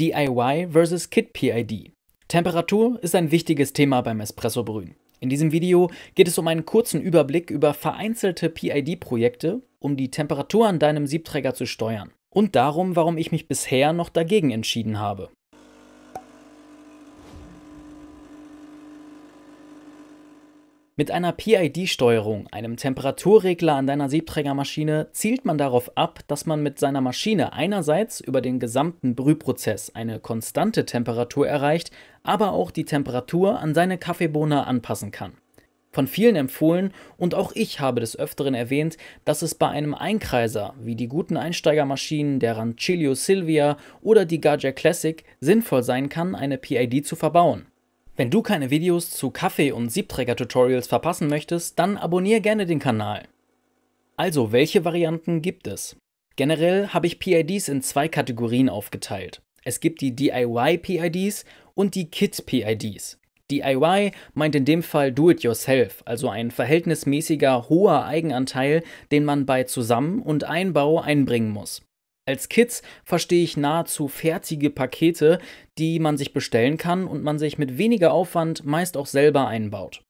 DIY versus Kit PID. Temperatur ist ein wichtiges Thema beim Espresso-Brühen. In diesem Video geht es um einen kurzen Überblick über vereinzelte PID-Projekte, um die Temperatur an deinem Siebträger zu steuern. Und darum, warum ich mich bisher noch dagegen entschieden habe. Mit einer PID-Steuerung, einem Temperaturregler an deiner Siebträgermaschine, zielt man darauf ab, dass man mit seiner Maschine einerseits über den gesamten Brühprozess eine konstante Temperatur erreicht, aber auch die Temperatur an seine Kaffeebohne anpassen kann. Von vielen empfohlen und auch ich habe des Öfteren erwähnt, dass es bei einem Einkreiser wie die guten Einsteigermaschinen der Rancilio Silvia oder die Gaja Classic sinnvoll sein kann, eine PID zu verbauen. Wenn du keine Videos zu Kaffee- und Siebträger-Tutorials verpassen möchtest, dann abonniere gerne den Kanal. Also, welche Varianten gibt es? Generell habe ich PIDs in zwei Kategorien aufgeteilt. Es gibt die DIY-PIDs und die Kit-PIDs. DIY meint in dem Fall Do-it-yourself, also ein verhältnismäßiger hoher Eigenanteil, den man bei Zusammen- und Einbau einbringen muss. Als Kids verstehe ich nahezu fertige Pakete, die man sich bestellen kann und man sich mit weniger Aufwand meist auch selber einbaut.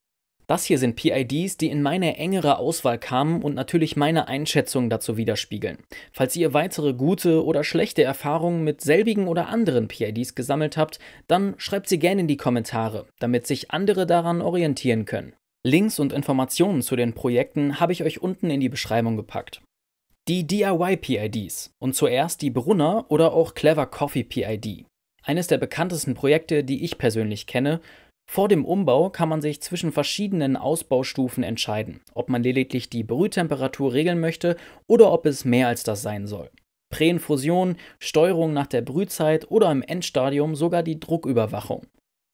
Das hier sind PIDs, die in meine engere Auswahl kamen und natürlich meine Einschätzung dazu widerspiegeln. Falls ihr weitere gute oder schlechte Erfahrungen mit selbigen oder anderen PIDs gesammelt habt, dann schreibt sie gerne in die Kommentare, damit sich andere daran orientieren können. Links und Informationen zu den Projekten habe ich euch unten in die Beschreibung gepackt. Die DIY-PIDs und zuerst die Brunner oder auch Clever Coffee PID. Eines der bekanntesten Projekte, die ich persönlich kenne. Vor dem Umbau kann man sich zwischen verschiedenen Ausbaustufen entscheiden, ob man lediglich die Brühtemperatur regeln möchte oder ob es mehr als das sein soll. Präinfusion, Steuerung nach der Brühzeit oder im Endstadium sogar die Drucküberwachung.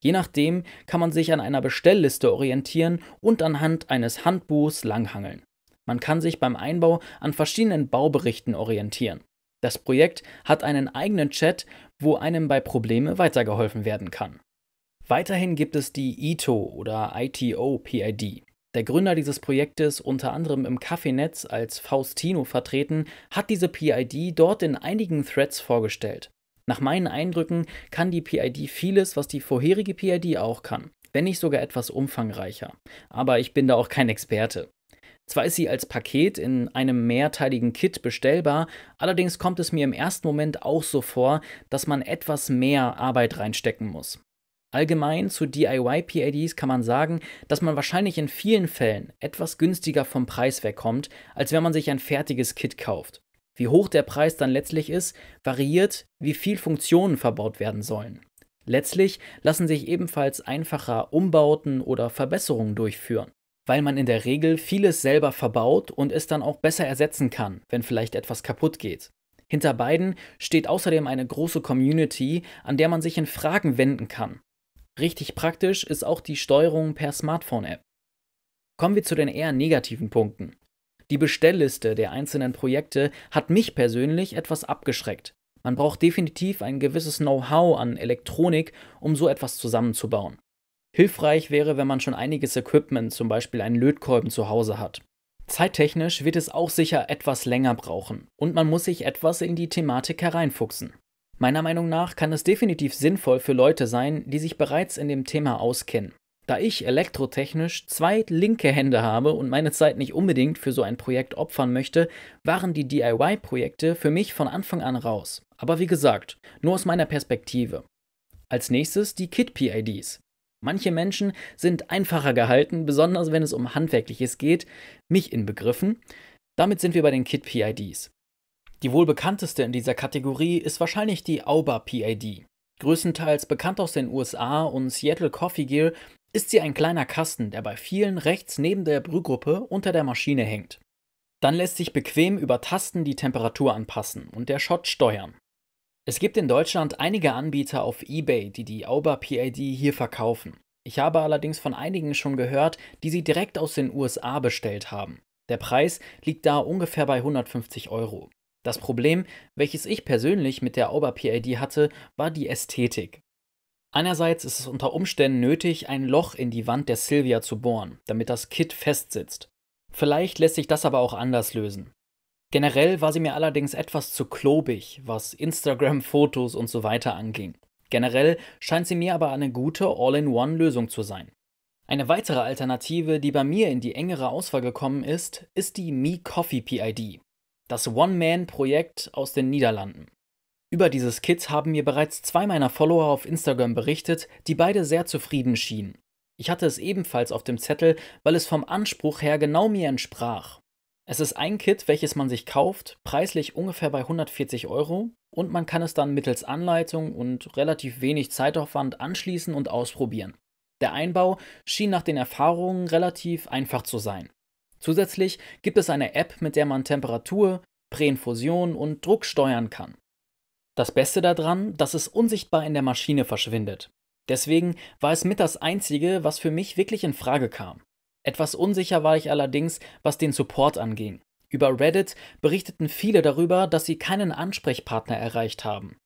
Je nachdem kann man sich an einer Bestellliste orientieren und anhand eines Handbuchs langhangeln. Man kann sich beim Einbau an verschiedenen Bauberichten orientieren. Das Projekt hat einen eigenen Chat, wo einem bei Probleme weitergeholfen werden kann. Weiterhin gibt es die ITO oder ITO PID. Der Gründer dieses Projektes, unter anderem im Kaffeenetz als Faustino vertreten, hat diese PID dort in einigen Threads vorgestellt. Nach meinen Eindrücken kann die PID vieles, was die vorherige PID auch kann, wenn nicht sogar etwas umfangreicher. Aber ich bin da auch kein Experte. Zwar ist sie als Paket in einem mehrteiligen Kit bestellbar, allerdings kommt es mir im ersten Moment auch so vor, dass man etwas mehr Arbeit reinstecken muss. Allgemein zu DIY-PADs kann man sagen, dass man wahrscheinlich in vielen Fällen etwas günstiger vom Preis wegkommt, als wenn man sich ein fertiges Kit kauft. Wie hoch der Preis dann letztlich ist, variiert, wie viel Funktionen verbaut werden sollen. Letztlich lassen sich ebenfalls einfacher Umbauten oder Verbesserungen durchführen weil man in der Regel vieles selber verbaut und es dann auch besser ersetzen kann, wenn vielleicht etwas kaputt geht. Hinter beiden steht außerdem eine große Community, an der man sich in Fragen wenden kann. Richtig praktisch ist auch die Steuerung per Smartphone-App. Kommen wir zu den eher negativen Punkten. Die Bestellliste der einzelnen Projekte hat mich persönlich etwas abgeschreckt. Man braucht definitiv ein gewisses Know-how an Elektronik, um so etwas zusammenzubauen. Hilfreich wäre, wenn man schon einiges Equipment, zum Beispiel einen Lötkolben zu Hause hat. Zeittechnisch wird es auch sicher etwas länger brauchen und man muss sich etwas in die Thematik hereinfuchsen. Meiner Meinung nach kann es definitiv sinnvoll für Leute sein, die sich bereits in dem Thema auskennen. Da ich elektrotechnisch zwei linke Hände habe und meine Zeit nicht unbedingt für so ein Projekt opfern möchte, waren die DIY-Projekte für mich von Anfang an raus. Aber wie gesagt, nur aus meiner Perspektive. Als nächstes die Kit-PIDs. Manche Menschen sind einfacher gehalten, besonders wenn es um Handwerkliches geht, mich inbegriffen. Damit sind wir bei den KIT-PIDs. Die wohl bekannteste in dieser Kategorie ist wahrscheinlich die AUBA-PID. Größtenteils bekannt aus den USA und Seattle Coffee Gear ist sie ein kleiner Kasten, der bei vielen rechts neben der Brühgruppe unter der Maschine hängt. Dann lässt sich bequem über Tasten die Temperatur anpassen und der Shot steuern. Es gibt in Deutschland einige Anbieter auf eBay, die die Auber PID hier verkaufen. Ich habe allerdings von einigen schon gehört, die sie direkt aus den USA bestellt haben. Der Preis liegt da ungefähr bei 150 Euro. Das Problem, welches ich persönlich mit der Auber PID hatte, war die Ästhetik. Einerseits ist es unter Umständen nötig, ein Loch in die Wand der Sylvia zu bohren, damit das Kit festsitzt. Vielleicht lässt sich das aber auch anders lösen. Generell war sie mir allerdings etwas zu klobig, was Instagram-Fotos und so weiter anging. Generell scheint sie mir aber eine gute All-in-One-Lösung zu sein. Eine weitere Alternative, die bei mir in die engere Auswahl gekommen ist, ist die Mi Coffee PID, das One-Man-Projekt aus den Niederlanden. Über dieses Kit haben mir bereits zwei meiner Follower auf Instagram berichtet, die beide sehr zufrieden schienen. Ich hatte es ebenfalls auf dem Zettel, weil es vom Anspruch her genau mir entsprach. Es ist ein Kit, welches man sich kauft, preislich ungefähr bei 140 Euro und man kann es dann mittels Anleitung und relativ wenig Zeitaufwand anschließen und ausprobieren. Der Einbau schien nach den Erfahrungen relativ einfach zu sein. Zusätzlich gibt es eine App, mit der man Temperatur, Präinfusion und Druck steuern kann. Das Beste daran, dass es unsichtbar in der Maschine verschwindet. Deswegen war es mit das Einzige, was für mich wirklich in Frage kam. Etwas unsicher war ich allerdings, was den Support anging. Über Reddit berichteten viele darüber, dass sie keinen Ansprechpartner erreicht haben.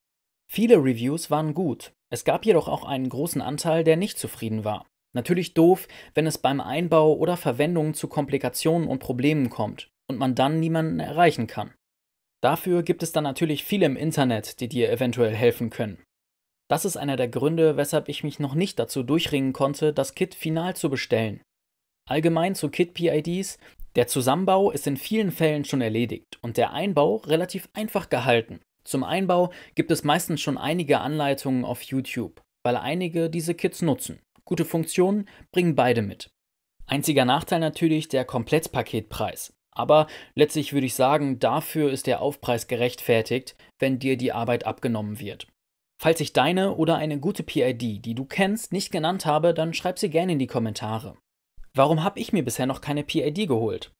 Viele Reviews waren gut, es gab jedoch auch einen großen Anteil, der nicht zufrieden war. Natürlich doof, wenn es beim Einbau oder Verwendung zu Komplikationen und Problemen kommt und man dann niemanden erreichen kann. Dafür gibt es dann natürlich viele im Internet, die dir eventuell helfen können. Das ist einer der Gründe, weshalb ich mich noch nicht dazu durchringen konnte, das Kit final zu bestellen. Allgemein zu KIT-PIDs, der Zusammenbau ist in vielen Fällen schon erledigt und der Einbau relativ einfach gehalten. Zum Einbau gibt es meistens schon einige Anleitungen auf YouTube, weil einige diese Kits nutzen. Gute Funktionen bringen beide mit. Einziger Nachteil natürlich der Komplettpaketpreis. Aber letztlich würde ich sagen, dafür ist der Aufpreis gerechtfertigt, wenn dir die Arbeit abgenommen wird. Falls ich deine oder eine gute PID, die du kennst, nicht genannt habe, dann schreib sie gerne in die Kommentare. Warum habe ich mir bisher noch keine PID geholt?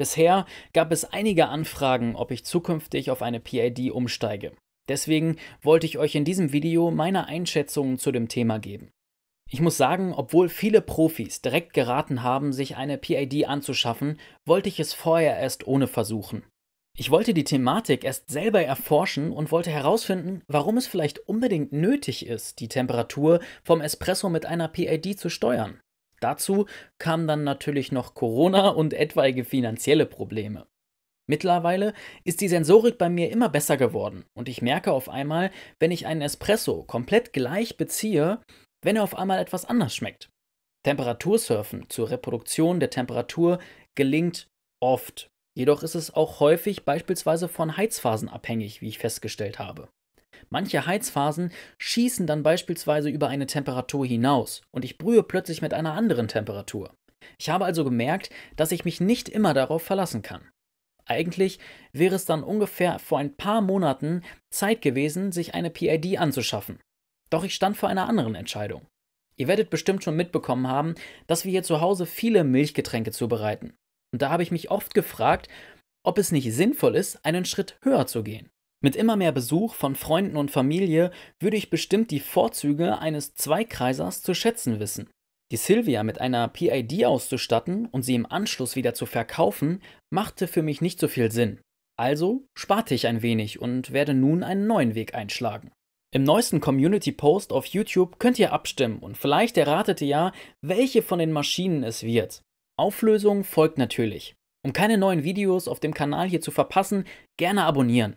Bisher gab es einige Anfragen, ob ich zukünftig auf eine PID umsteige. Deswegen wollte ich euch in diesem Video meine Einschätzungen zu dem Thema geben. Ich muss sagen, obwohl viele Profis direkt geraten haben, sich eine PID anzuschaffen, wollte ich es vorher erst ohne versuchen. Ich wollte die Thematik erst selber erforschen und wollte herausfinden, warum es vielleicht unbedingt nötig ist, die Temperatur vom Espresso mit einer PID zu steuern. Dazu kamen dann natürlich noch Corona und etwaige finanzielle Probleme. Mittlerweile ist die Sensorik bei mir immer besser geworden und ich merke auf einmal, wenn ich einen Espresso komplett gleich beziehe, wenn er auf einmal etwas anders schmeckt. Temperatursurfen zur Reproduktion der Temperatur gelingt oft. Jedoch ist es auch häufig beispielsweise von Heizphasen abhängig, wie ich festgestellt habe. Manche Heizphasen schießen dann beispielsweise über eine Temperatur hinaus und ich brühe plötzlich mit einer anderen Temperatur. Ich habe also gemerkt, dass ich mich nicht immer darauf verlassen kann. Eigentlich wäre es dann ungefähr vor ein paar Monaten Zeit gewesen, sich eine PID anzuschaffen. Doch ich stand vor einer anderen Entscheidung. Ihr werdet bestimmt schon mitbekommen haben, dass wir hier zu Hause viele Milchgetränke zubereiten. Und da habe ich mich oft gefragt, ob es nicht sinnvoll ist, einen Schritt höher zu gehen. Mit immer mehr Besuch von Freunden und Familie würde ich bestimmt die Vorzüge eines Zweikreisers zu schätzen wissen. Die Sylvia mit einer PID auszustatten und sie im Anschluss wieder zu verkaufen, machte für mich nicht so viel Sinn. Also sparte ich ein wenig und werde nun einen neuen Weg einschlagen. Im neuesten Community-Post auf YouTube könnt ihr abstimmen und vielleicht erratet ihr ja, welche von den Maschinen es wird. Auflösung folgt natürlich. Um keine neuen Videos auf dem Kanal hier zu verpassen, gerne abonnieren.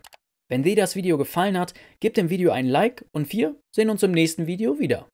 Wenn dir das Video gefallen hat, gib dem Video ein Like und wir sehen uns im nächsten Video wieder.